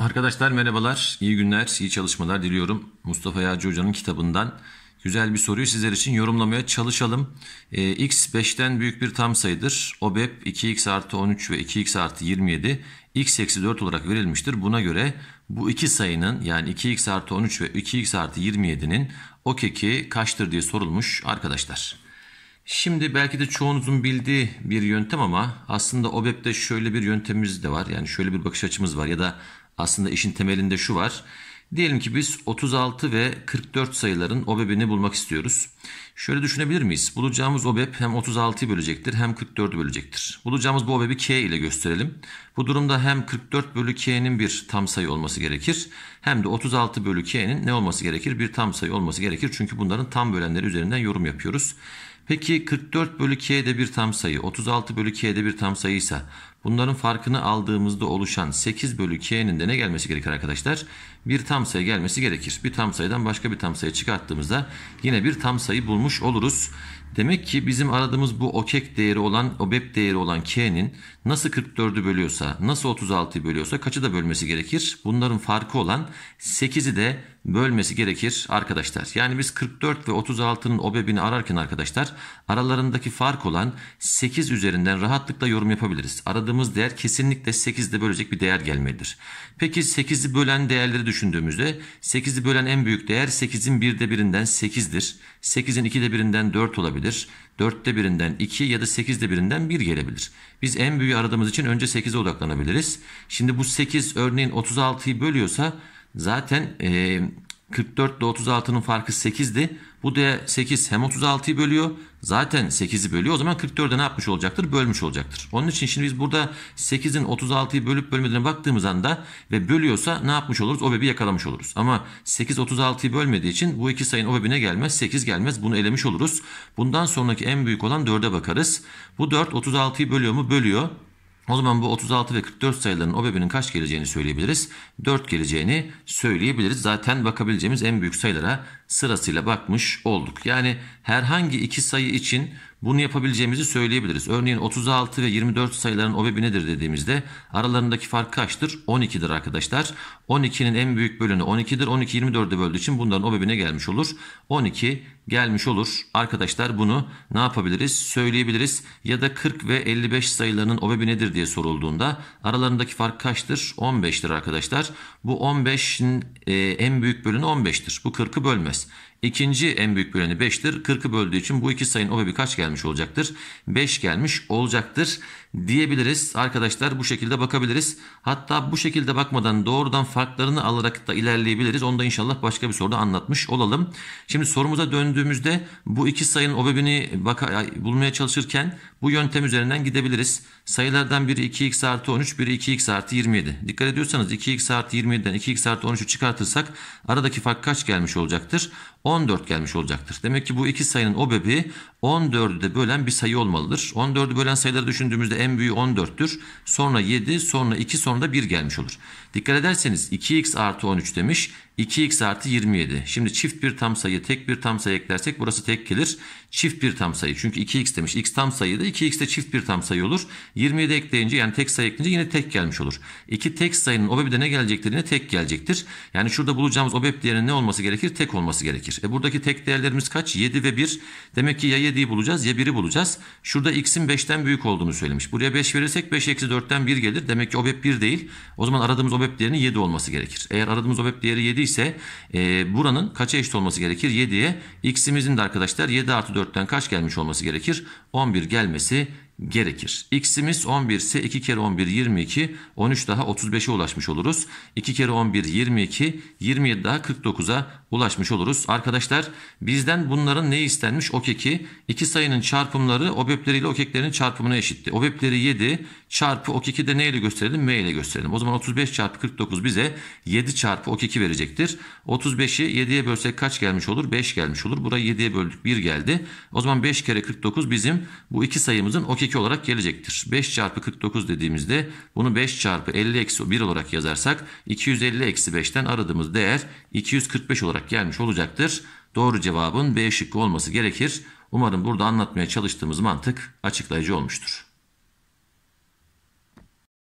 Arkadaşlar merhabalar, iyi günler, iyi çalışmalar diliyorum. Mustafa Yağcı Hoca'nın kitabından güzel bir soruyu sizler için yorumlamaya çalışalım. E, x 5'ten büyük bir tam sayıdır. OBEP 2x artı 13 ve 2x artı 27 x eksi 4 olarak verilmiştir. Buna göre bu iki sayının yani 2x artı 13 ve 2x artı 27'nin o keki kaçtır diye sorulmuş arkadaşlar. Şimdi belki de çoğunuzun bildiği bir yöntem ama aslında OBEP'te şöyle bir yöntemimiz de var. Yani şöyle bir bakış açımız var ya da aslında işin temelinde şu var. Diyelim ki biz 36 ve 44 sayıların OBEB'ini bulmak istiyoruz. Şöyle düşünebilir miyiz? Bulacağımız OBEB hem 36'yı bölecektir hem 44'ü bölecektir. Bulacağımız bu OBEB'i K ile gösterelim. Bu durumda hem 44 bölü K'nin bir tam sayı olması gerekir. Hem de 36 bölü K'nin ne olması gerekir? Bir tam sayı olması gerekir. Çünkü bunların tam bölenleri üzerinden yorum yapıyoruz. Peki 44 bölü K'de bir tam sayı, 36 bölü K'de bir tam sayıysa Bunların farkını aldığımızda oluşan 8 bölü k'nin de ne gelmesi gerekir arkadaşlar? Bir tam sayı gelmesi gerekir. Bir tam sayıdan başka bir tam sayı çıkarttığımızda yine bir tam sayı bulmuş oluruz. Demek ki bizim aradığımız bu okek değeri olan, obep değeri olan k'nin nasıl 44'ü bölüyorsa, nasıl 36'yı bölüyorsa kaçı da bölmesi gerekir? Bunların farkı olan 8'i de bölmesi gerekir arkadaşlar. Yani biz 44 ve 36'nın obebini ararken arkadaşlar aralarındaki fark olan 8 üzerinden rahatlıkla yorum yapabiliriz. Aradığımız aradığımız değer kesinlikle 8'de bölecek bir değer gelmelidir. Peki 8'i bölen değerleri düşündüğümüzde 8'i bölen en büyük değer 8'in 1'de 1'inden 8'dir. 8'in 2'de 1'inden 4 olabilir. 4'te 1'inden 2 ya da 8'de 1'inden 1 gelebilir. Biz en büyüğü aradığımız için önce 8'e odaklanabiliriz. Şimdi bu 8 örneğin 36'yı bölüyorsa zaten... 44 ile 36'nın farkı 8'di. Bu da 8 hem 36'yı bölüyor. Zaten 8'i bölüyor. O zaman 44'e ne yapmış olacaktır? Bölmüş olacaktır. Onun için şimdi biz burada 8'in 36'yı bölüp bölmediğine baktığımız anda ve bölüyorsa ne yapmış oluruz? O bebi yakalamış oluruz. Ama 8 36'yı bölmediği için bu iki sayının o bebine gelmez. 8 gelmez. Bunu elemiş oluruz. Bundan sonraki en büyük olan 4'e bakarız. Bu 4 36'yı bölüyor mu? Bölüyor. O zaman bu 36 ve 44 sayılarının OBEB'inin kaç geleceğini söyleyebiliriz? 4 geleceğini söyleyebiliriz. Zaten bakabileceğimiz en büyük sayılara sırasıyla bakmış olduk. Yani herhangi iki sayı için bunu yapabileceğimizi söyleyebiliriz. Örneğin 36 ve 24 sayıların OBEB'i nedir dediğimizde aralarındaki fark kaçtır? 12'dir arkadaşlar. 12'nin en büyük bölünü 12'dir. 12 24'e böldüğü için bunların OBEB'ine gelmiş olur. 12 gelmiş olur. Arkadaşlar bunu ne yapabiliriz? Söyleyebiliriz. Ya da 40 ve 55 sayılarının OBEB'i nedir diye sorulduğunda aralarındaki fark kaçtır? 15'tir arkadaşlar. Bu 15'in e, en büyük bölünü 15'tir. Bu 40'ı bölmez. works İkinci en büyük böleni 5'tir. 40'ı böldüğü için bu iki sayının OBEB'i kaç gelmiş olacaktır? 5 gelmiş olacaktır diyebiliriz. Arkadaşlar bu şekilde bakabiliriz. Hatta bu şekilde bakmadan doğrudan farklarını alarak da ilerleyebiliriz. Onu da inşallah başka bir soruda anlatmış olalım. Şimdi sorumuza döndüğümüzde bu iki sayının OBEB'ini bulmaya çalışırken bu yöntem üzerinden gidebiliriz. Sayılardan biri 2x artı 13, biri 2x artı 27. Dikkat ediyorsanız 2x artı 27'den 2x artı 13'ü çıkartırsak aradaki fark kaç gelmiş olacaktır? 14 gelmiş olacaktır. Demek ki bu iki sayının o OBEB'i 14'ü de bölen bir sayı olmalıdır. 14'ü bölen sayıları düşündüğümüzde en büyüğü 14'tür. Sonra 7, sonra 2, sonra da 1 gelmiş olur. Dikkat ederseniz 2x artı 13 demiş. 2x artı 27. Şimdi çift bir tam sayı, tek bir tam sayı eklersek burası tek gelir. Çift bir tam sayı. Çünkü 2x demiş. x tam sayı da 2x de çift bir tam sayı olur. 27 ekleyince yani tek sayı ekleyince yine tek gelmiş olur. İki tek sayının OBEB'i de ne gelecektir? Yine tek gelecektir. Yani şurada bulacağımız OBEB değerinin ne olması gerekir? Tek olması gerekir. E buradaki tek değerlerimiz kaç? 7 ve 1. Demek ki ya 7'yi bulacağız ya 1'i bulacağız. Şurada x'in 5'ten büyük olduğunu söylemiş. Buraya 5 verirsek 5 eksi 4'ten 1 gelir. Demek ki OBEP 1 değil. O zaman aradığımız OBEP değerinin 7 olması gerekir. Eğer aradığımız OBEP değeri 7 ise e, buranın kaça eşit olması gerekir? 7'ye. X'imizin de arkadaşlar 7 artı 4'ten kaç gelmiş olması gerekir? 11 gelmesi gerekir. X'imiz 11 ise 2 kere 11 22, 13 daha 35'e ulaşmış oluruz. 2 kere 11 22, 27 daha 49'a ulaşmış oluruz. Arkadaşlar bizden bunların ne istenmiş? O keki sayının çarpımları oböpleriyle o keklerin çarpımına eşitti. Oböpleri 7 çarpı o de neyle gösterelim? M ile gösterelim. O zaman 35 çarpı 49 bize 7 çarpı o verecektir. 35'i 7'ye bölsek kaç gelmiş olur? 5 gelmiş olur. Burayı 7'ye böldük 1 geldi. O zaman 5 kere 49 bizim bu iki sayımızın okeki. 2 olarak gelecektir. 5 çarpı 49 dediğimizde bunu 5 çarpı 50 eksi 1 olarak yazarsak 250 eksi 5'ten aradığımız değer 245 olarak gelmiş olacaktır. Doğru cevabın B şıkkı olması gerekir. Umarım burada anlatmaya çalıştığımız mantık açıklayıcı olmuştur.